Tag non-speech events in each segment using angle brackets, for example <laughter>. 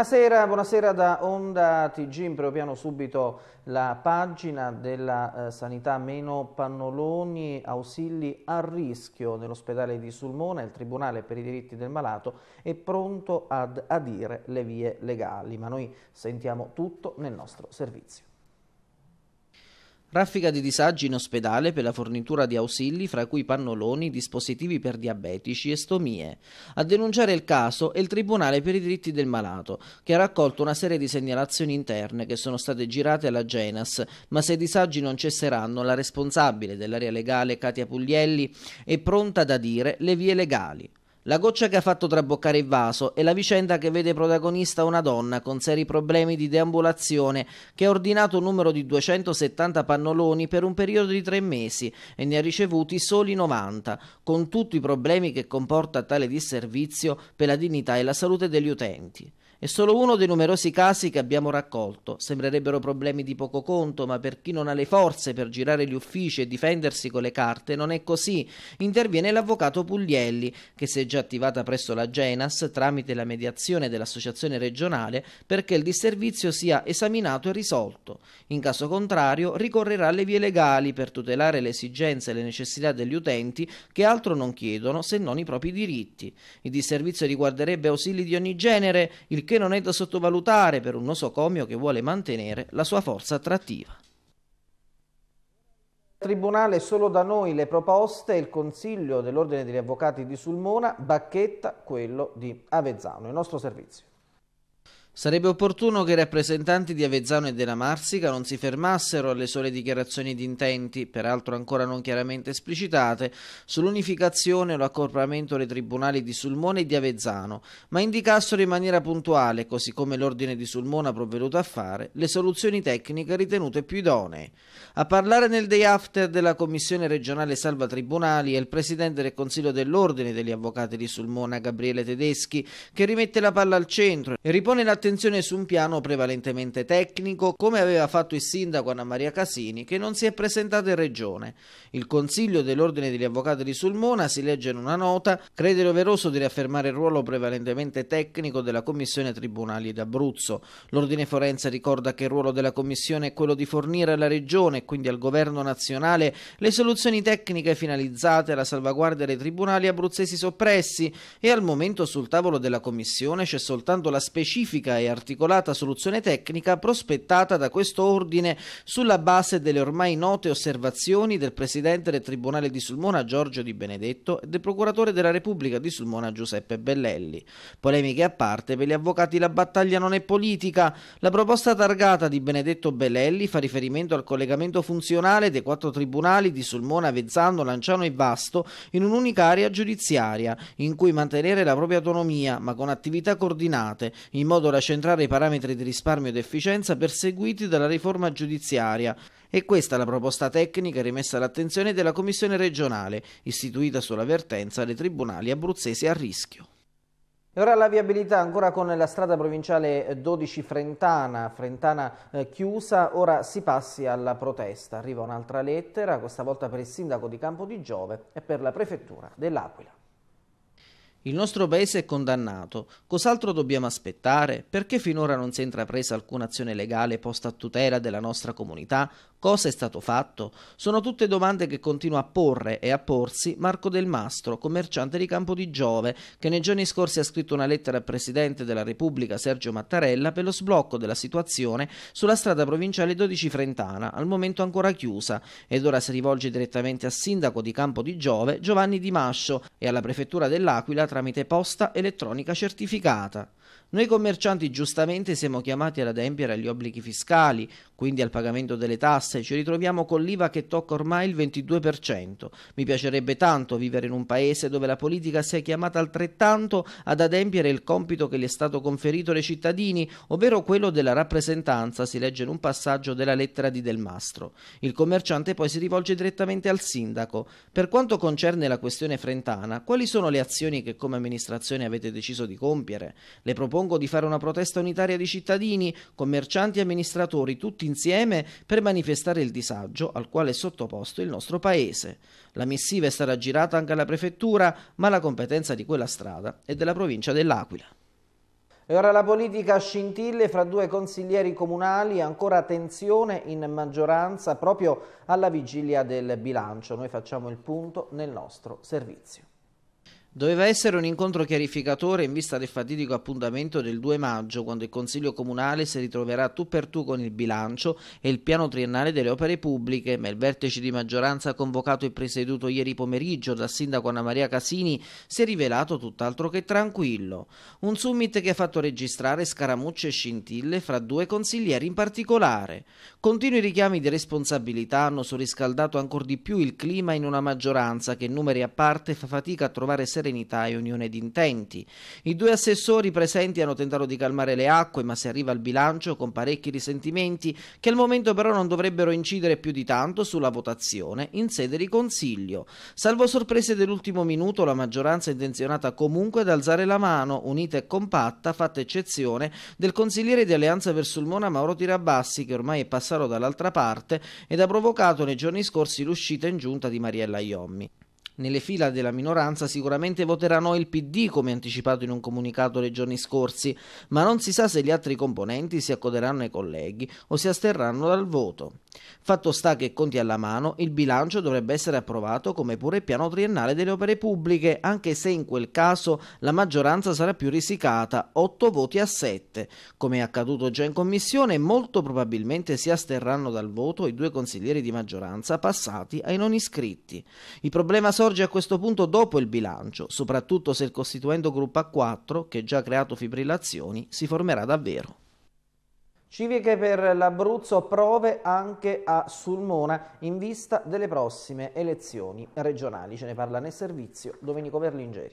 Buonasera, buonasera da Onda TG, in primo piano subito la pagina della eh, sanità meno pannoloni, ausili a rischio nell'ospedale di Sulmona, il Tribunale per i diritti del malato è pronto ad adire le vie legali, ma noi sentiamo tutto nel nostro servizio. Raffica di disagi in ospedale per la fornitura di ausili, fra cui pannoloni, dispositivi per diabetici e stomie. A denunciare il caso è il Tribunale per i diritti del malato, che ha raccolto una serie di segnalazioni interne che sono state girate alla Genas, ma se i disagi non cesseranno, la responsabile dell'area legale Katia Puglielli è pronta ad dire le vie legali. La goccia che ha fatto traboccare il vaso è la vicenda che vede protagonista una donna con seri problemi di deambulazione che ha ordinato un numero di 270 pannoloni per un periodo di tre mesi e ne ha ricevuti soli 90, con tutti i problemi che comporta tale disservizio per la dignità e la salute degli utenti. È solo uno dei numerosi casi che abbiamo raccolto. Sembrerebbero problemi di poco conto, ma per chi non ha le forze per girare gli uffici e difendersi con le carte non è così. Interviene l'avvocato Puglielli, che si è già attivata presso la Genas tramite la mediazione dell'associazione regionale perché il disservizio sia esaminato e risolto. In caso contrario ricorrerà alle vie legali per tutelare le esigenze e le necessità degli utenti che altro non chiedono se non i propri diritti. Il disservizio riguarderebbe ausili di ogni genere, il che non è da sottovalutare per un nosocomio che vuole mantenere la sua forza attrattiva. Tribunale solo da noi le proposte, il Consiglio dell'Ordine degli Avvocati di Sulmona, Bacchetta quello di Avezzano. Il nostro servizio. Sarebbe opportuno che i rappresentanti di Avezzano e della Marsica non si fermassero alle sole dichiarazioni di intenti, peraltro ancora non chiaramente esplicitate, sull'unificazione o l'accorpamento dei tribunali di Sulmona e di Avezzano, ma indicassero in maniera puntuale, così come l'ordine di Sulmona ha provveduto a fare, le soluzioni tecniche ritenute più idonee. A parlare nel day after della Commissione regionale Salva Tribunali è il presidente del Consiglio dell'Ordine degli Avvocati di Sulmona, Gabriele Tedeschi, che rimette la palla al centro e ripone la attenzione su un piano prevalentemente tecnico, come aveva fatto il sindaco Anna Maria Casini, che non si è presentata in regione. Il Consiglio dell'Ordine degli Avvocati di Sulmona, si legge in una nota, crede doveroso di riaffermare il ruolo prevalentemente tecnico della Commissione Tribunali d'Abruzzo. L'Ordine Forense ricorda che il ruolo della Commissione è quello di fornire alla Regione e quindi al Governo nazionale le soluzioni tecniche finalizzate alla salvaguardia dei tribunali abruzzesi soppressi e al momento sul tavolo della Commissione c'è soltanto la specifica specifica e articolata soluzione tecnica prospettata da questo ordine sulla base delle ormai note osservazioni del presidente del Tribunale di Sulmona Giorgio Di Benedetto e del procuratore della Repubblica di Sulmona Giuseppe Bellelli. Polemiche a parte, per gli avvocati la battaglia non è politica. La proposta targata di Benedetto Bellelli fa riferimento al collegamento funzionale dei quattro tribunali di Sulmona, Avezzano, Lanciano e Vasto in un'unica area giudiziaria in cui mantenere la propria autonomia ma con attività coordinate in modo da doveva centrare i parametri di risparmio ed efficienza perseguiti dalla riforma giudiziaria e questa è la proposta tecnica rimessa all'attenzione della Commissione regionale, istituita sulla vertenza dei tribunali abruzzesi a rischio. E ora la viabilità ancora con la strada provinciale 12 Frentana, Frentana eh, chiusa, ora si passi alla protesta. Arriva un'altra lettera, questa volta per il sindaco di Campo di Giove e per la prefettura dell'Aquila. Il nostro paese è condannato, cos'altro dobbiamo aspettare? Perché finora non si è intrapresa alcuna azione legale posta a tutela della nostra comunità? Cosa è stato fatto? Sono tutte domande che continua a porre e a porsi Marco Del Mastro, commerciante di Campo di Giove, che nei giorni scorsi ha scritto una lettera al Presidente della Repubblica Sergio Mattarella per lo sblocco della situazione sulla strada provinciale 12 Frentana, al momento ancora chiusa, ed ora si rivolge direttamente al Sindaco di Campo di Giove, Giovanni Di Mascio, e alla Prefettura dell'Aquila tramite posta elettronica certificata noi commercianti giustamente siamo chiamati ad adempiere agli obblighi fiscali, quindi al pagamento delle tasse, ci ritroviamo con l'IVA che tocca ormai il 22%. Mi piacerebbe tanto vivere in un paese dove la politica sia chiamata altrettanto ad adempiere il compito che gli è stato conferito ai cittadini, ovvero quello della rappresentanza, si legge in un passaggio della lettera di Del Mastro. Il commerciante poi si rivolge direttamente al sindaco. Per quanto concerne la questione frentana, quali sono le azioni che come amministrazione avete deciso di compiere? Le proposte propongo di fare una protesta unitaria di cittadini, commercianti e amministratori tutti insieme per manifestare il disagio al quale è sottoposto il nostro paese. La missiva è stata girata anche alla prefettura, ma la competenza di quella strada è della provincia dell'Aquila. E ora la politica scintille fra due consiglieri comunali, ancora tensione in maggioranza proprio alla vigilia del bilancio. Noi facciamo il punto nel nostro servizio. Doveva essere un incontro chiarificatore in vista del fatidico appuntamento del 2 maggio, quando il Consiglio Comunale si ritroverà tu per tu con il bilancio e il piano triennale delle opere pubbliche, ma il vertice di maggioranza convocato e presieduto ieri pomeriggio dal sindaco Anna Maria Casini si è rivelato tutt'altro che tranquillo. Un summit che ha fatto registrare scaramucce e scintille fra due consiglieri in particolare. Continui richiami di responsabilità hanno surriscaldato ancora di più il clima in una maggioranza che, numeri a parte, fa fatica a trovare sempre serenità e unione di intenti. I due assessori presenti hanno tentato di calmare le acque, ma si arriva al bilancio con parecchi risentimenti che al momento però non dovrebbero incidere più di tanto sulla votazione in sede di Consiglio. Salvo sorprese dell'ultimo minuto, la maggioranza è intenzionata comunque ad alzare la mano, unita e compatta, fatta eccezione del consigliere di Alleanza verso il Mona Mauro Tirabassi, che ormai è passato dall'altra parte ed ha provocato nei giorni scorsi l'uscita in giunta di Mariella Iommi nelle fila della minoranza sicuramente voteranno il PD, come anticipato in un comunicato nei giorni scorsi, ma non si sa se gli altri componenti si accoderanno ai colleghi o si asterranno dal voto. Fatto sta che conti alla mano, il bilancio dovrebbe essere approvato come pure il piano triennale delle opere pubbliche, anche se in quel caso la maggioranza sarà più risicata, 8 voti a 7. Come è accaduto già in commissione, molto probabilmente si asterranno dal voto i due consiglieri di maggioranza passati ai non iscritti. Il problema sorge a questo punto dopo il bilancio, soprattutto se il costituendo gruppo A4, che già ha creato fibrillazioni, si formerà davvero. Civiche per l'Abruzzo, prove anche a Sulmona in vista delle prossime elezioni regionali. Ce ne parla nel servizio Domenico Berlingeri.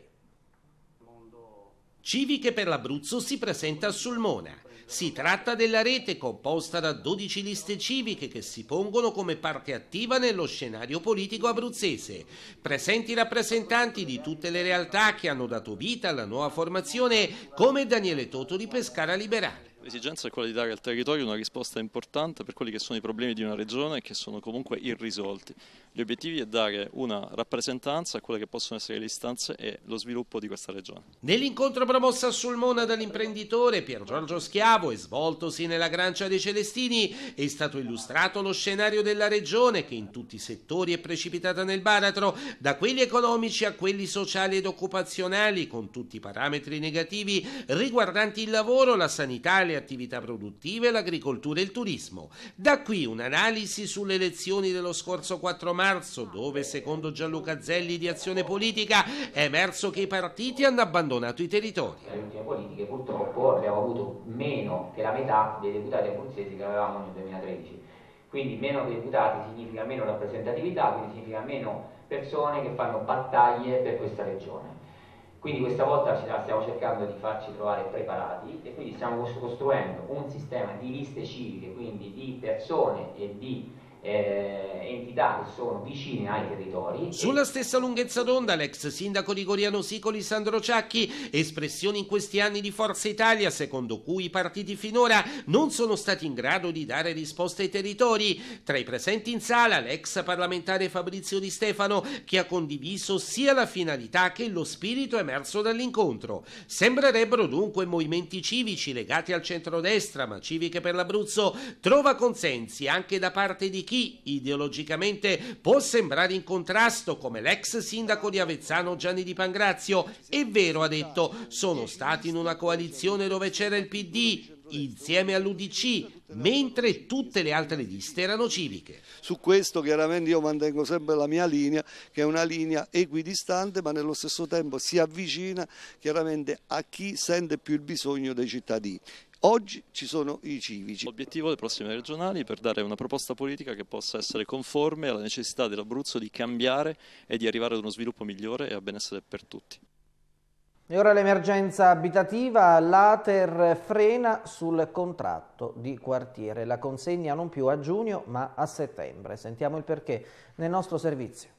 Civiche per l'Abruzzo si presenta a Sulmona. Si tratta della rete composta da 12 liste civiche che si pongono come parte attiva nello scenario politico abruzzese. Presenti rappresentanti di tutte le realtà che hanno dato vita alla nuova formazione come Daniele Toto di Pescara Liberale. L'esigenza è quella di dare al territorio una risposta importante per quelli che sono i problemi di una regione che sono comunque irrisolti. Gli obiettivi è dare una rappresentanza a quelle che possono essere le istanze e lo sviluppo di questa regione. Nell'incontro promosso a Sulmona dall'imprenditore Pier Giorgio Schiavo e svoltosi nella Grancia dei Celestini è stato illustrato lo scenario della regione che in tutti i settori è precipitata nel baratro, da quelli economici a quelli sociali ed occupazionali, con tutti i parametri negativi riguardanti il lavoro, la sanità, le attività produttive, l'agricoltura e il turismo. Da qui un'analisi sulle elezioni dello scorso 4 marzo, dove secondo Gianluca Zelli di Azione Politica è emerso che i partiti hanno abbandonato i territori. Le ultime politiche purtroppo abbiamo avuto meno che la metà dei deputati abruzzesi che avevamo nel 2013. Quindi meno deputati significa meno rappresentatività, quindi significa meno persone che fanno battaglie per questa regione. Quindi questa volta stiamo cercando di farci trovare preparati e quindi stiamo costruendo un sistema di liste civiche, quindi di persone e di eh, entità che sono vicine ai territori. Sulla stessa lunghezza d'onda l'ex sindaco di Goriano Sicoli Sandro Ciacchi, espressione in questi anni di Forza Italia secondo cui i partiti finora non sono stati in grado di dare risposte ai territori. Tra i presenti in sala l'ex parlamentare Fabrizio Di Stefano che ha condiviso sia la finalità che lo spirito emerso dall'incontro. Sembrerebbero dunque movimenti civici legati al centrodestra ma civiche per l'Abruzzo trova consensi anche da parte di chi chi ideologicamente può sembrare in contrasto, come l'ex sindaco di Avezzano Gianni Di Pangrazio. È vero, ha detto, sono stati in una coalizione dove c'era il PD, insieme all'UDC, mentre tutte le altre liste erano civiche. Su questo chiaramente io mantengo sempre la mia linea, che è una linea equidistante ma nello stesso tempo si avvicina chiaramente a chi sente più il bisogno dei cittadini. Oggi ci sono i civici. L'obiettivo delle prossime regionali è per dare una proposta politica che possa essere conforme alla necessità dell'Abruzzo di cambiare e di arrivare ad uno sviluppo migliore e a benessere per tutti. E ora l'emergenza abitativa, l'Ater frena sul contratto di quartiere, la consegna non più a giugno ma a settembre. Sentiamo il perché nel nostro servizio.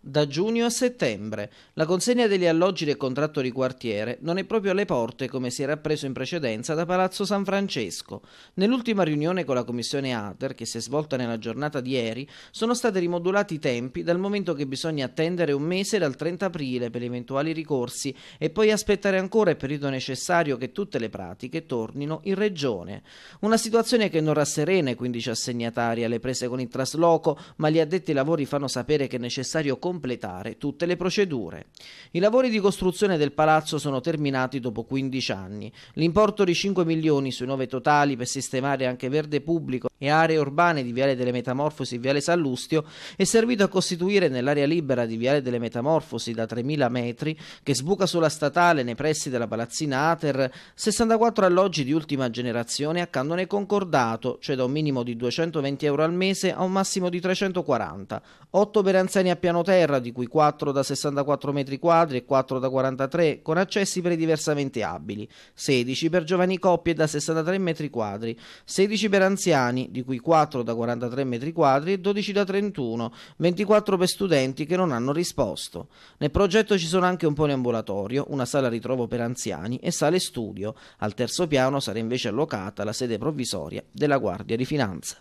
Da giugno a settembre. La consegna degli alloggi del contratto di quartiere non è proprio alle porte come si era appreso in precedenza da Palazzo San Francesco. Nell'ultima riunione con la commissione ATER, che si è svolta nella giornata di ieri, sono stati rimodulati i tempi dal momento che bisogna attendere un mese dal 30 aprile per eventuali ricorsi e poi aspettare ancora il periodo necessario che tutte le pratiche tornino in regione. Una situazione che non rasserena i 15 assegnatari alle prese con il trasloco, ma gli addetti ai lavori fanno sapere che è necessario completare tutte le procedure. I lavori di costruzione del palazzo sono terminati dopo 15 anni. L'importo di 5 milioni sui 9 totali per sistemare anche verde pubblico e aree urbane di Viale delle Metamorfosi e Viale Sallustio è servito a costituire nell'area libera di Viale delle Metamorfosi da 3.000 metri, che sbuca sulla statale nei pressi della palazzina Ater, 64 alloggi di ultima generazione a canone concordato, cioè da un minimo di 220 euro al mese a un massimo di 340, 8 per anziani a piano terra, terra, di cui 4 da 64 metri quadri e 4 da 43, con accessi per i diversamente abili, 16 per giovani coppie da 63 metri quadri, 16 per anziani, di cui 4 da 43 metri quadri e 12 da 31, 24 per studenti che non hanno risposto. Nel progetto ci sono anche un poliambulatorio, una sala ritrovo per anziani e sale studio. Al terzo piano sarà invece allocata la sede provvisoria della Guardia di Finanza.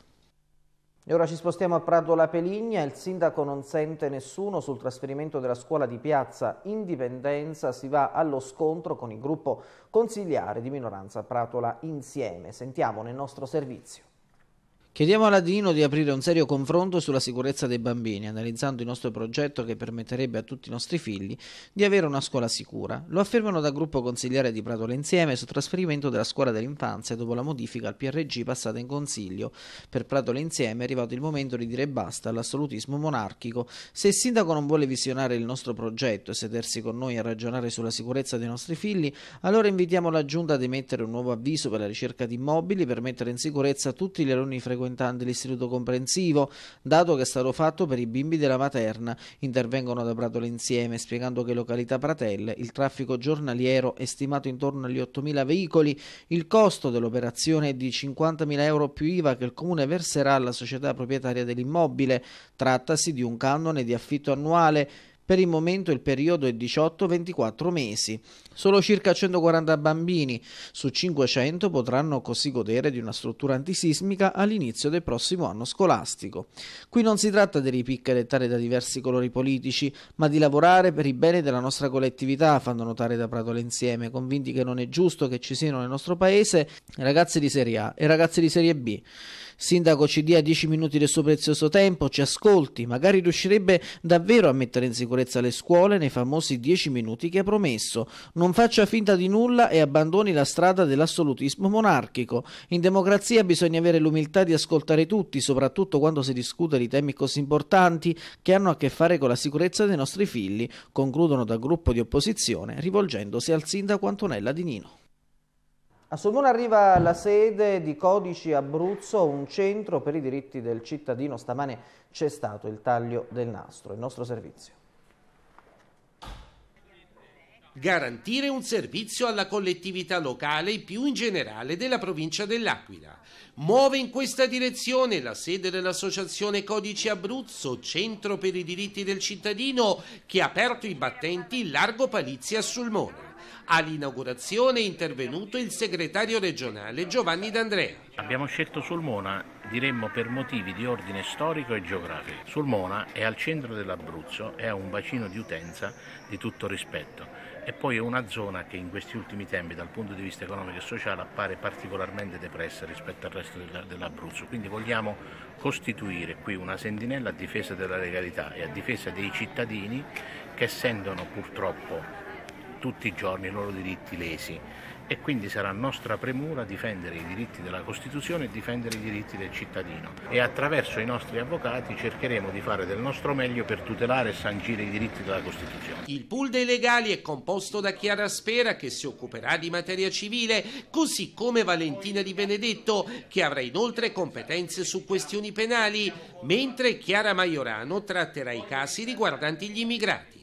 E ora ci spostiamo a Prato La Peligna, il sindaco non sente nessuno sul trasferimento della scuola di piazza Indipendenza, si va allo scontro con il gruppo consigliare di minoranza Pratola Insieme. Sentiamo nel nostro servizio. Chiediamo a Ladino di aprire un serio confronto sulla sicurezza dei bambini, analizzando il nostro progetto che permetterebbe a tutti i nostri figli di avere una scuola sicura. Lo affermano da gruppo consigliere di Pratola Insieme sul trasferimento della scuola dell'infanzia dopo la modifica al PRG passata in consiglio. Per Pratola Insieme è arrivato il momento di dire basta all'assolutismo monarchico. Se il sindaco non vuole visionare il nostro progetto e sedersi con noi a ragionare sulla sicurezza dei nostri figli, allora invitiamo la giunta ad emettere un nuovo avviso per la ricerca di immobili per mettere in sicurezza tutti gli alunni frequenti frequentanti l'istituto comprensivo, dato che è stato fatto per i bimbi della materna. Intervengono da Pratola insieme, spiegando che località Pratelle il traffico giornaliero è stimato intorno agli 8.000 veicoli, il costo dell'operazione è di 50.000 euro più IVA che il comune verserà alla società proprietaria dell'immobile. Trattasi di un canone di affitto annuale per il momento il periodo è 18-24 mesi. Solo circa 140 bambini su 500 potranno così godere di una struttura antisismica all'inizio del prossimo anno scolastico. Qui non si tratta di ripiccare tale da diversi colori politici, ma di lavorare per il bene della nostra collettività, fanno notare da Pratola insieme, convinti che non è giusto che ci siano nel nostro paese ragazzi di Serie A e ragazzi di Serie B. Sindaco ci dia 10 minuti del suo prezioso tempo, ci ascolti, magari riuscirebbe davvero a mettere in sicurezza le scuole nei famosi 10 minuti che ha promesso. Non faccia finta di nulla e abbandoni la strada dell'assolutismo monarchico. In democrazia bisogna avere l'umiltà di ascoltare tutti, soprattutto quando si discute di temi così importanti che hanno a che fare con la sicurezza dei nostri figli, concludono dal gruppo di opposizione rivolgendosi al sindaco Antonella Di Nino. A Sulmona arriva la sede di Codici Abruzzo, un centro per i diritti del cittadino. Stamane c'è stato il taglio del nastro, il nostro servizio. Garantire un servizio alla collettività locale e più in generale della provincia dell'Aquila. Muove in questa direzione la sede dell'Associazione Codici Abruzzo, Centro per i diritti del cittadino, che ha aperto i battenti in largo Palizia a Sulmona. All'inaugurazione è intervenuto il segretario regionale Giovanni D'Andrea. Abbiamo scelto Sulmona, diremmo per motivi di ordine storico e geografico. Sulmona è al centro dell'Abruzzo è un bacino di utenza di tutto rispetto e poi è una zona che in questi ultimi tempi dal punto di vista economico e sociale appare particolarmente depressa rispetto al resto dell'Abruzzo, quindi vogliamo costituire qui una sentinella a difesa della legalità e a difesa dei cittadini che sentono purtroppo tutti i giorni i loro diritti lesi e quindi sarà nostra premura difendere i diritti della Costituzione e difendere i diritti del cittadino e attraverso i nostri avvocati cercheremo di fare del nostro meglio per tutelare e sancire i diritti della Costituzione. Il pool dei legali è composto da Chiara Spera che si occuperà di materia civile, così come Valentina Di Benedetto che avrà inoltre competenze su questioni penali, mentre Chiara Maiorano tratterà i casi riguardanti gli immigrati.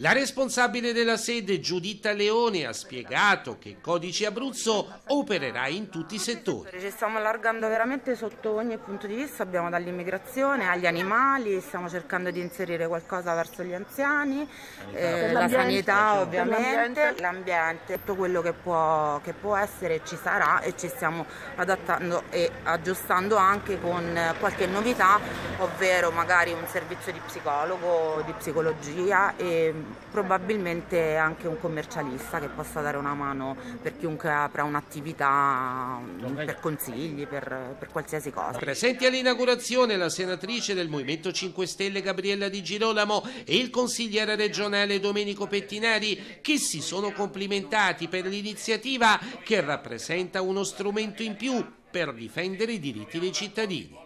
La responsabile della sede, Giuditta Leone, ha spiegato che Codice Abruzzo opererà in tutti i settori. Ci stiamo allargando veramente sotto ogni punto di vista, abbiamo dall'immigrazione agli animali, stiamo cercando di inserire qualcosa verso gli anziani, eh, la sanità diciamo. ovviamente, l'ambiente, tutto quello che può, che può essere ci sarà e ci stiamo adattando e aggiustando anche con qualche novità, ovvero magari un servizio di psicologo, di psicologia e probabilmente anche un commercialista che possa dare una mano per chiunque apra un'attività, per consigli, per, per qualsiasi cosa. Presenti all'inaugurazione la senatrice del Movimento 5 Stelle Gabriella Di Girolamo e il consigliere regionale Domenico Pettinari che si sono complimentati per l'iniziativa che rappresenta uno strumento in più per difendere i diritti dei cittadini.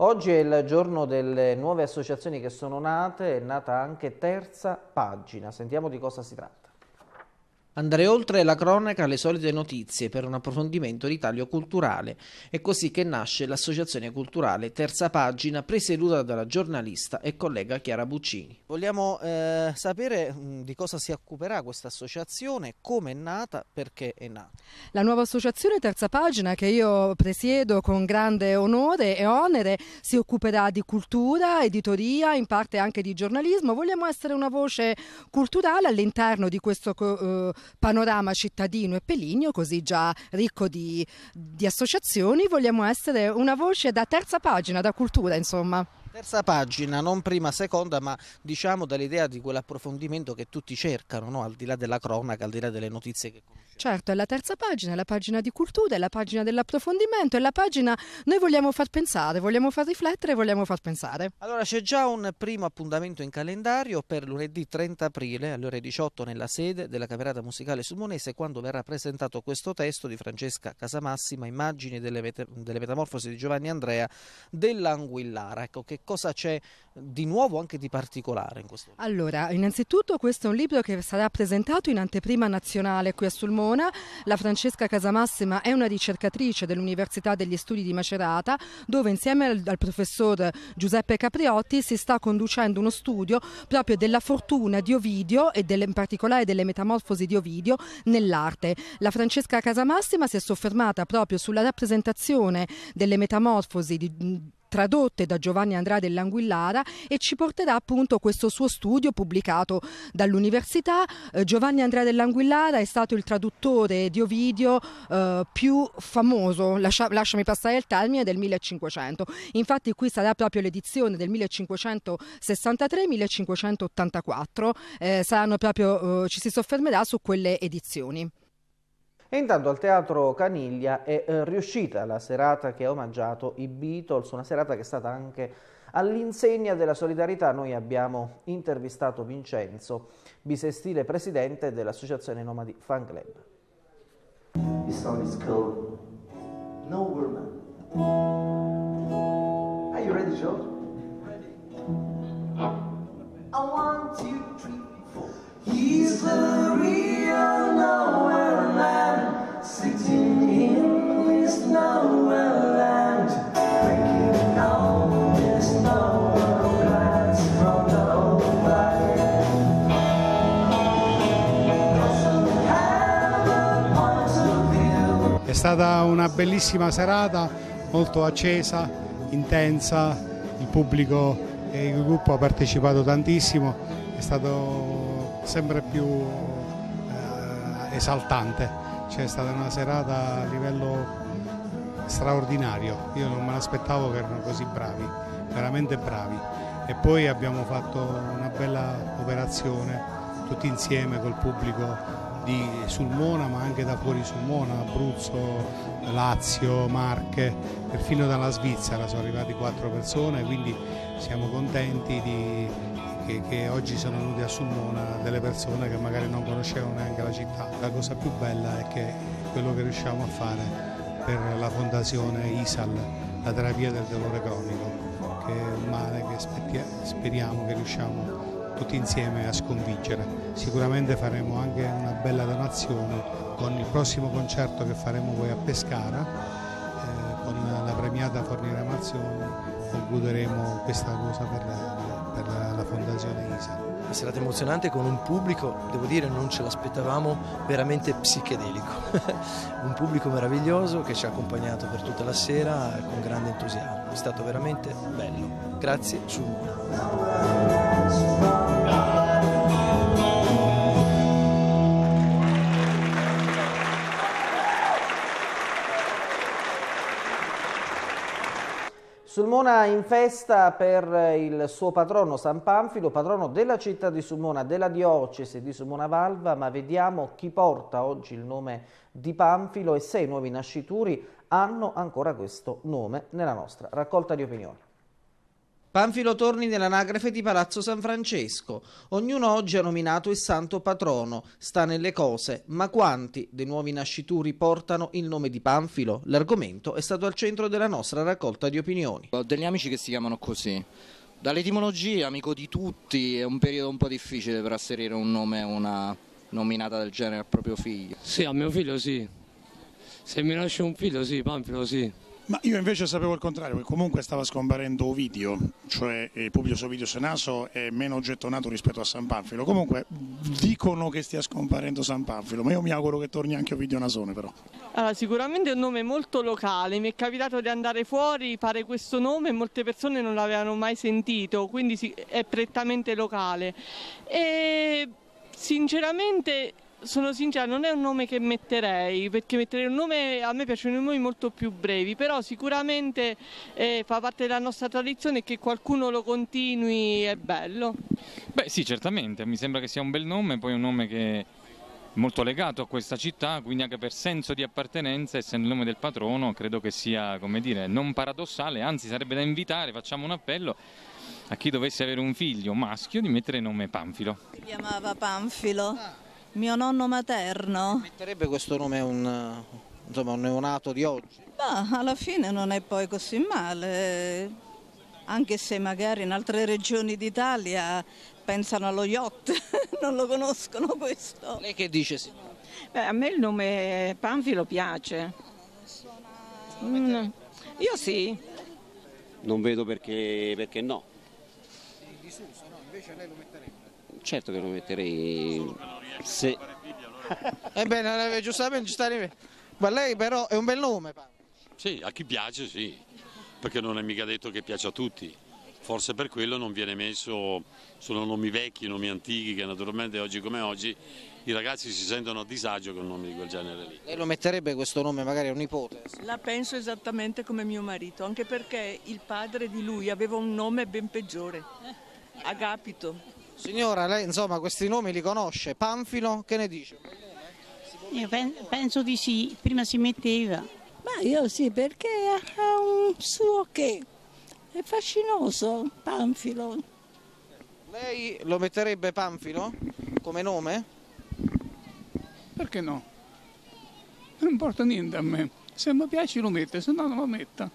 Oggi è il giorno delle nuove associazioni che sono nate, è nata anche terza pagina, sentiamo di cosa si tratta andare oltre la cronaca alle solite notizie per un approfondimento di taglio culturale. È così che nasce l'associazione culturale Terza Pagina, presieduta dalla giornalista e collega Chiara Buccini. Vogliamo eh, sapere mm, di cosa si occuperà questa associazione, come è nata, perché è nata. La nuova associazione Terza Pagina, che io presiedo con grande onore e onere, si occuperà di cultura, editoria, in parte anche di giornalismo. Vogliamo essere una voce culturale all'interno di questo eh, panorama cittadino e peligno, così già ricco di, di associazioni, vogliamo essere una voce da terza pagina, da cultura insomma. Terza pagina, non prima, seconda, ma diciamo dall'idea di quell'approfondimento che tutti cercano, no? al di là della cronaca, al di là delle notizie che conosciamo. Certo, è la terza pagina, è la pagina di cultura, è la pagina dell'approfondimento, è la pagina noi vogliamo far pensare, vogliamo far riflettere, vogliamo far pensare. Allora c'è già un primo appuntamento in calendario per lunedì 30 aprile alle ore 18 nella sede della Camerata Musicale Sumonese quando verrà presentato questo testo di Francesca Casamassima, Immagini delle, met- delle metamorfosi di Giovanni Andrea dell'Anguillara. Ecco, che cosa c'è di nuovo, anche di particolare in questo libro? Allora, innanzitutto questo è un libro che sarà presentato in anteprima nazionale qui a Sulmona. La Francesca Casamassima è una ricercatrice dell'Università degli Studi di Macerata, dove insieme al, al professor Giuseppe Capriotti si sta conducendo uno studio proprio della fortuna di Ovidio e delle, in particolare delle metamorfosi di Ovidio nell'arte. La Francesca Casamassima si è soffermata proprio sulla rappresentazione delle metamorfosi di, tradotte da Giovanni Andrea dell'Anguillara e ci porterà appunto questo suo studio pubblicato dall'università. Eh, Giovanni Andrea dell'Anguillara è stato il traduttore di Ovidio eh, più famoso, lascia, lasciami passare il termine, del 1500. Infatti qui sarà proprio l'edizione del 1563-1584, eh, proprio, eh, ci si soffermerà su quelle edizioni. E intanto al Teatro Caniglia è eh, riuscita la serata che ha omaggiato i Beatles, una serata che è stata anche all'insegna della solidarietà. Noi abbiamo intervistato Vincenzo Bisestile, presidente dell'associazione Nomadi Fan Club. This song is called No Woman. Are you ready, George? Ready. I want you to è stata una bellissima serata, molto accesa, intensa, il pubblico e il gruppo ha partecipato tantissimo, è stato sempre più eh, esaltante. C'è stata una serata a livello straordinario, io non me l'aspettavo che erano così bravi, veramente bravi. E poi abbiamo fatto una bella operazione tutti insieme col pubblico di Sulmona ma anche da fuori Sulmona, Abruzzo, Lazio, Marche, perfino dalla Svizzera sono arrivati quattro persone, quindi siamo contenti di che, che oggi sono venuti a Sulmona delle persone che magari non conoscevano neanche la città. La cosa più bella è che quello che riusciamo a fare per la fondazione ISAL, la terapia del dolore cronico, che è un male che speriamo che riusciamo tutti insieme a sconfiggere. Sicuramente faremo anche una bella donazione con il prossimo concerto che faremo poi a Pescara, eh, con la premiata Fornire Mazzoni, concluderemo questa cosa per canzone di Isa. Una serata emozionante con un pubblico, devo dire, non ce l'aspettavamo, veramente psichedelico. <laughs> un pubblico meraviglioso che ci ha accompagnato per tutta la sera con grande entusiasmo. È stato veramente bello. Grazie sul mondo. Sulmona in festa per il suo patrono San Panfilo, patrono della città di Sulmona, della diocesi di Sulmona Valva, ma vediamo chi porta oggi il nome di Panfilo e se i nuovi nascituri hanno ancora questo nome nella nostra raccolta di opinioni. Panfilo Torni nell'anagrafe di Palazzo San Francesco. Ognuno oggi ha nominato il santo patrono, sta nelle cose, ma quanti dei nuovi nascituri portano il nome di Panfilo? L'argomento è stato al centro della nostra raccolta di opinioni. Ho degli amici che si chiamano così. Dall'etimologia, amico di tutti, è un periodo un po' difficile per asserire un nome, una nominata del genere al proprio figlio. Sì, a mio figlio sì. Se mi nasce un figlio sì, Panfilo sì. Ma io invece sapevo il contrario, che comunque stava scomparendo Ovidio, cioè eh, Publius Sovidio Senaso è meno gettonato rispetto a San Panfilo. Comunque dicono che stia scomparendo San Panfilo, ma io mi auguro che torni anche Ovidio Nasone però. Allora, sicuramente è un nome molto locale, mi è capitato di andare fuori, fare questo nome, molte persone non l'avevano mai sentito, quindi è prettamente locale. E sinceramente sono sincera, non è un nome che metterei, perché mettere un nome a me piacciono i nomi molto più brevi, però sicuramente eh, fa parte della nostra tradizione e che qualcuno lo continui è bello. Beh sì, certamente, mi sembra che sia un bel nome, poi un nome che è molto legato a questa città, quindi anche per senso di appartenenza, essendo il nome del patrono, credo che sia, come dire, non paradossale, anzi sarebbe da invitare, facciamo un appello a chi dovesse avere un figlio maschio di mettere nome Panfilo. Si chiamava Panfilo. Ah mio nonno materno. Metterebbe questo nome un, insomma, un neonato di oggi? Ma alla fine non è poi così male, anche se magari in altre regioni d'Italia pensano allo yacht, <laughs> non lo conoscono questo. Lei che dice signora? Beh, a me il nome Panfilo piace. Mm, io sì. Non vedo perché, perché no. Di disuso, no? Invece lei lo metterebbe? Certo che lo metterei. Sì. <laughs> Ebbene, giustamente ci sta Ma lei però è un bel nome. Paolo. Sì, a chi piace sì, perché non è mica detto che piace a tutti. Forse per quello non viene messo, sono nomi vecchi, nomi antichi che naturalmente oggi come oggi i ragazzi si sentono a disagio con nomi di quel genere lì. Lei lo metterebbe questo nome magari a un nipote? La penso esattamente come mio marito, anche perché il padre di lui aveva un nome ben peggiore, Agapito. Signora, lei insomma questi nomi li conosce, Panfilo che ne dice? Io pen penso di sì, prima si metteva. Ma io sì, perché ha un suo che è fascinoso, Panfilo. Lei lo metterebbe Panfilo come nome? Perché no? Non importa niente a me. Se mi piace lo mette, se no non lo metta.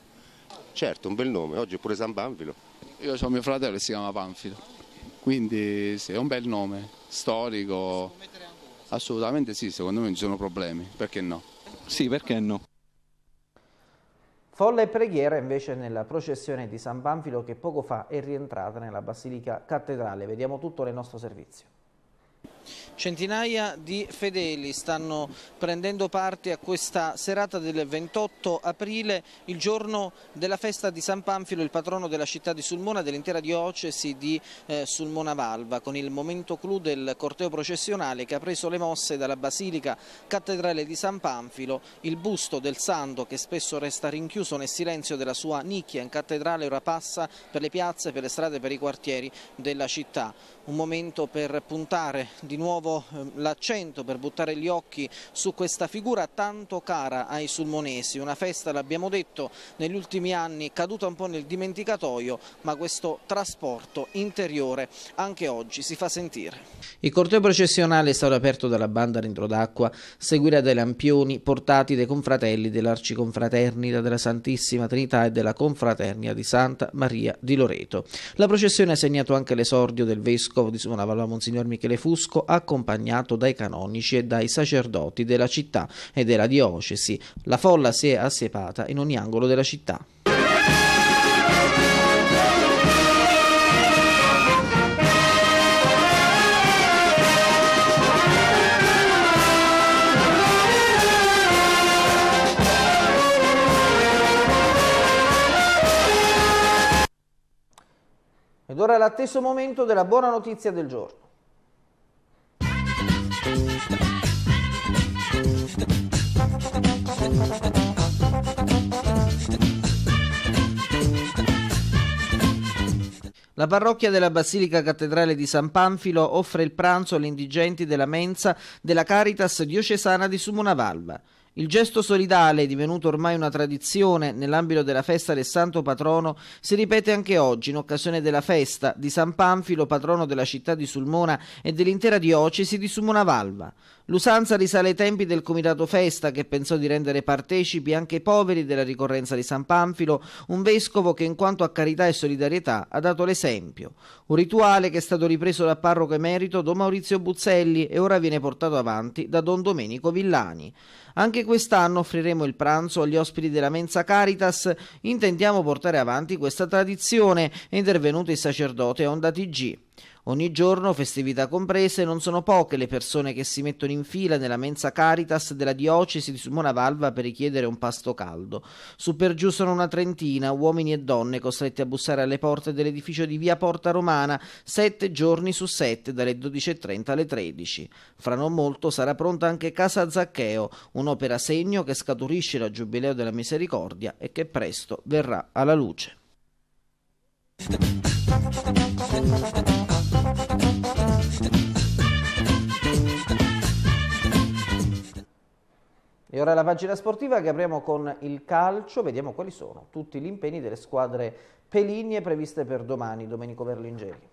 Certo, un bel nome, oggi pure San Panfilo. Io ho mio fratello che si chiama Panfilo quindi sì, è un bel nome, storico, assolutamente sì, secondo me non ci sono problemi, perché no? Sì, perché no? Folle preghiera invece nella processione di San Panfilo che poco fa è rientrata nella Basilica Cattedrale. Vediamo tutto nel nostro servizio. Centinaia di fedeli stanno prendendo parte a questa serata del 28 aprile, il giorno della festa di San Panfilo, il patrono della città di Sulmona e dell'intera diocesi di eh, Sulmona Valva, con il momento clou del corteo processionale che ha preso le mosse dalla Basilica Cattedrale di San Panfilo, il busto del santo che spesso resta rinchiuso nel silenzio della sua nicchia in cattedrale ora passa per le piazze, per le strade, per i quartieri della città un momento per puntare di nuovo ehm, l'accento, per buttare gli occhi su questa figura tanto cara ai sulmonesi. Una festa, l'abbiamo detto, negli ultimi anni caduta un po' nel dimenticatoio, ma questo trasporto interiore anche oggi si fa sentire. Il corteo processionale è stato aperto dalla banda dentro d'acqua, seguita dai lampioni portati dai confratelli dell'Arciconfraternita della Santissima Trinità e della Confraternita di Santa Maria di Loreto. La processione ha segnato anche l'esordio del vescovo vescovo di Suonava, Monsignor Michele Fusco, accompagnato dai canonici e dai sacerdoti della città e della diocesi. La folla si è assepata in ogni angolo della città. Ed ora è l'atteso momento della buona notizia del giorno. La parrocchia della Basilica Cattedrale di San Panfilo offre il pranzo agli indigenti della mensa della Caritas diocesana di Sumunavalva. Il gesto solidale, divenuto ormai una tradizione nell'ambito della festa del Santo Patrono, si ripete anche oggi in occasione della festa di San Panfilo, patrono della città di Sulmona e dell'intera diocesi di Sulmona Valva. L'usanza risale ai tempi del Comitato Festa che pensò di rendere partecipi anche i poveri della ricorrenza di San Panfilo, un vescovo che in quanto a carità e solidarietà ha dato l'esempio. Un rituale che è stato ripreso dal parroco emerito Don Maurizio Buzzelli e ora viene portato avanti da Don Domenico Villani. Anche quest'anno offriremo il pranzo agli ospiti della mensa Caritas. Intendiamo portare avanti questa tradizione, è intervenuto il sacerdote Onda TG. Ogni giorno, festività comprese, non sono poche le persone che si mettono in fila nella mensa Caritas della diocesi di Valva per richiedere un pasto caldo. Su per giù sono una trentina, uomini e donne, costretti a bussare alle porte dell'edificio di via Porta Romana, sette giorni su sette, dalle 12.30 alle 13. Fra non molto sarà pronta anche Casa Zaccheo, un'opera segno che scaturisce la Giubileo della Misericordia e che presto verrà alla luce. E ora la pagina sportiva che apriamo con il calcio, vediamo quali sono tutti gli impegni delle squadre peligne previste per domani. Domenico Berlingeri.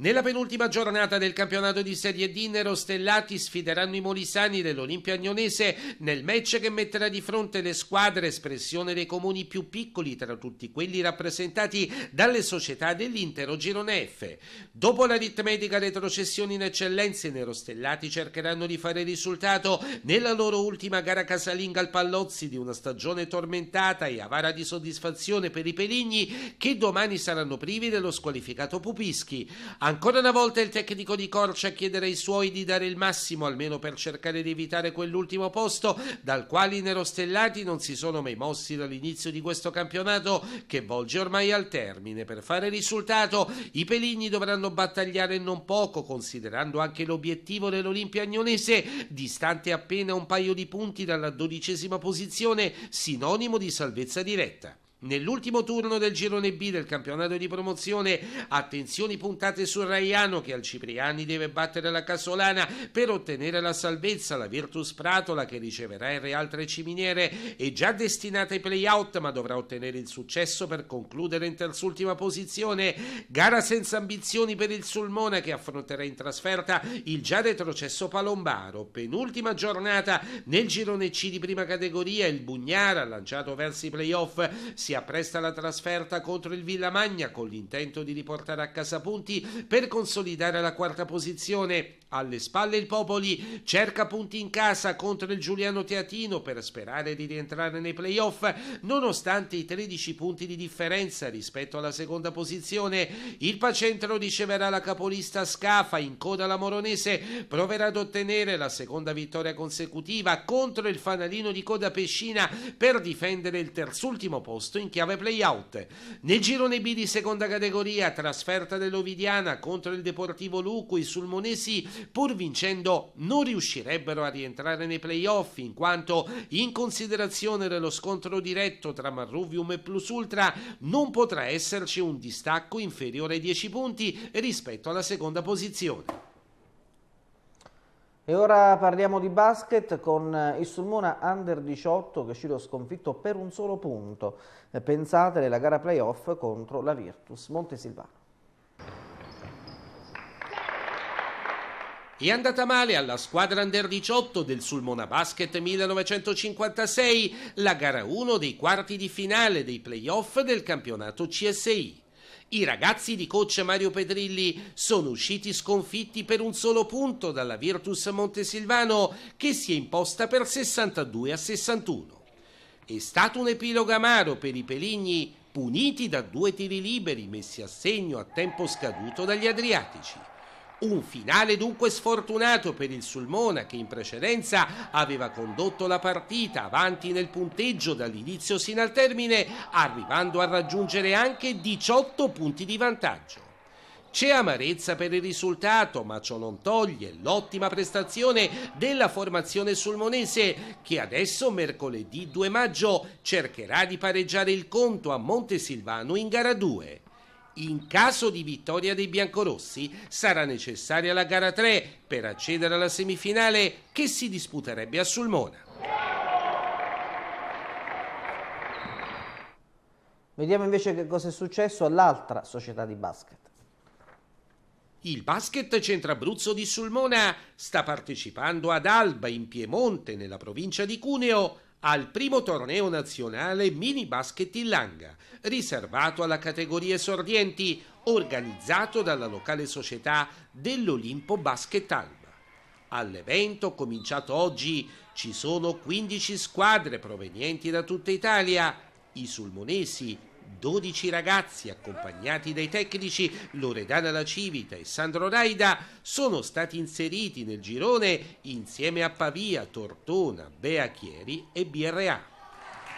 Nella penultima giornata del campionato di Serie D, Nero Stellati sfideranno i Molisani dell'Olimpia Agnonese nel match che metterà di fronte le squadre espressione dei comuni più piccoli tra tutti quelli rappresentati dalle società dell'intero girone F. Dopo l'aritmetica retrocessione in eccellenza, i Nero Stellati cercheranno di fare risultato nella loro ultima gara casalinga al Pallozzi di una stagione tormentata e avara di soddisfazione per i Peligni che domani saranno privi dello squalificato Pupischi. A Ancora una volta il tecnico di Corcia chiedere ai suoi di dare il massimo, almeno per cercare di evitare quell'ultimo posto, dal quale i nerostellati non si sono mai mossi dall'inizio di questo campionato, che volge ormai al termine. Per fare risultato, i Peligni dovranno battagliare non poco, considerando anche l'obiettivo dell'Olimpia Agnonese, distante appena un paio di punti dalla dodicesima posizione, sinonimo di salvezza diretta. Nell'ultimo turno del girone B del campionato di promozione, attenzioni puntate su Raiano che al Cipriani deve battere la Casolana per ottenere la salvezza, la Virtus Pratola che riceverà il Real Treciminiere è già destinata ai playout ma dovrà ottenere il successo per concludere in terz'ultima posizione, gara senza ambizioni per il Sulmona che affronterà in trasferta il già retrocesso Palombaro, penultima giornata nel girone C di prima categoria, il Bugnara lanciato verso i playoff si si appresta la trasferta contro il Villamagna con l'intento di riportare a casa punti per consolidare la quarta posizione. Alle spalle il Popoli cerca punti in casa contro il Giuliano Teatino per sperare di rientrare nei playoff nonostante i 13 punti di differenza rispetto alla seconda posizione. Il Pacentro riceverà la capolista Scafa in coda alla Moronese proverà ad ottenere la seconda vittoria consecutiva contro il fanalino di coda Pescina per difendere il terzultimo posto in chiave playout. Nel girone B di seconda categoria, trasferta dell'Ovidiana contro il Deportivo Luco, i Sulmonesi pur vincendo non riuscirebbero a rientrare nei playoff in quanto in considerazione dello scontro diretto tra Marruvium e Plus Ultra non potrà esserci un distacco inferiore ai 10 punti rispetto alla seconda posizione. E ora parliamo di basket con eh, il Sulmona Under 18 che è uscito sconfitto per un solo punto. Eh, pensate nella gara playoff contro la Virtus Montesilvano. È andata male alla squadra under 18 del Sulmona Basket 1956, la gara 1 dei quarti di finale dei playoff del campionato CSI. I ragazzi di coach Mario Pedrilli sono usciti sconfitti per un solo punto dalla Virtus Montesilvano che si è imposta per 62 a 61. È stato un epilogo amaro per i Peligni puniti da due tiri liberi messi a segno a tempo scaduto dagli Adriatici. Un finale dunque sfortunato per il Sulmona che in precedenza aveva condotto la partita avanti nel punteggio dall'inizio sino al termine, arrivando a raggiungere anche 18 punti di vantaggio. C'è amarezza per il risultato, ma ciò non toglie l'ottima prestazione della formazione sulmonese che adesso mercoledì 2 maggio cercherà di pareggiare il conto a Montesilvano in gara 2. In caso di vittoria dei biancorossi sarà necessaria la gara 3 per accedere alla semifinale che si disputerebbe a Sulmona. Vediamo invece che cosa è successo all'altra società di basket. Il basket Centrabruzzo di Sulmona sta partecipando ad Alba in Piemonte, nella provincia di Cuneo, al primo torneo nazionale mini basket in Langa, riservato alla categoria sordienti, organizzato dalla locale società dell'Olimpo Basket Alba. All'evento cominciato oggi ci sono 15 squadre provenienti da tutta Italia, i sulmonesi, 12 ragazzi accompagnati dai tecnici Loredana La Civita e Sandro Raida sono stati inseriti nel girone insieme a Pavia, Tortona, Beachieri e BRA.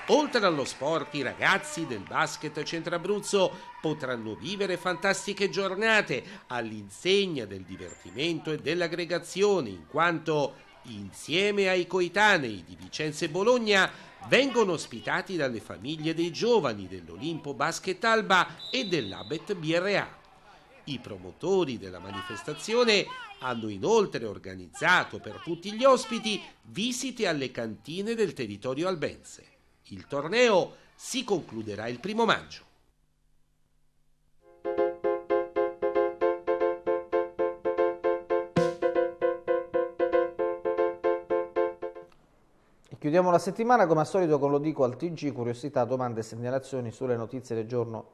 Oltre allo sport, i ragazzi del basket Centrabruzzo potranno vivere fantastiche giornate all'insegna del divertimento e dell'aggregazione, in quanto insieme ai coetanei di Vicenza e Bologna vengono ospitati dalle famiglie dei giovani dell'Olimpo Basket Alba e dell'Abet BRA. I promotori della manifestazione hanno inoltre organizzato per tutti gli ospiti visite alle cantine del territorio albense. Il torneo si concluderà il primo maggio. Chiudiamo la settimana come al solito con lo dico al TG, curiosità, domande e segnalazioni sulle notizie del giorno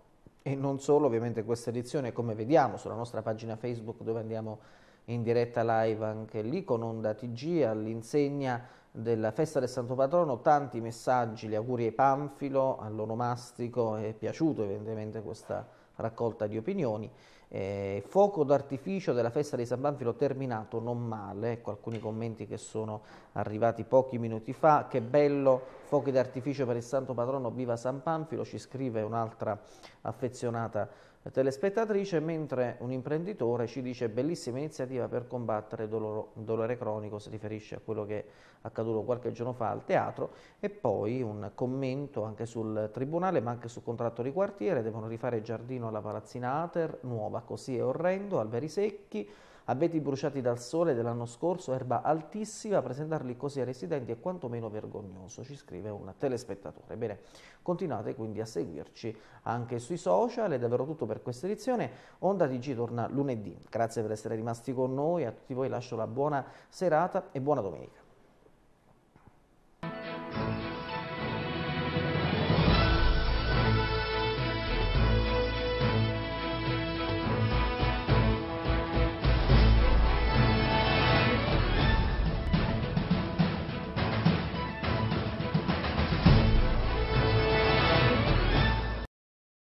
e non solo, ovviamente questa edizione come vediamo sulla nostra pagina Facebook dove andiamo in diretta live anche lì con Onda TG all'insegna della festa del Santo Patrono, tanti messaggi, gli auguri ai Panfilo, all'onomastico, è piaciuto evidentemente questa raccolta di opinioni. Eh, fuoco d'artificio della festa di San Banfilo terminato non male, ecco alcuni commenti che sono arrivati pochi minuti fa, che bello fuochi d'artificio per il Santo Patrono, viva San Panfilo, ci scrive un'altra affezionata telespettatrice, mentre un imprenditore ci dice bellissima iniziativa per combattere il dolore, cronico, si riferisce a quello che è accaduto qualche giorno fa al teatro, e poi un commento anche sul tribunale, ma anche sul contratto di quartiere, devono rifare il giardino alla palazzina Ater, nuova così è orrendo, alberi secchi, abeti bruciati dal sole dell'anno scorso, erba altissima, presentarli così ai residenti è quantomeno vergognoso, ci scrive un telespettatore. Bene, continuate quindi a seguirci anche sui social, è davvero tutto per questa edizione, Onda TG torna lunedì, grazie per essere rimasti con noi, a tutti voi lascio la buona serata e buona domenica.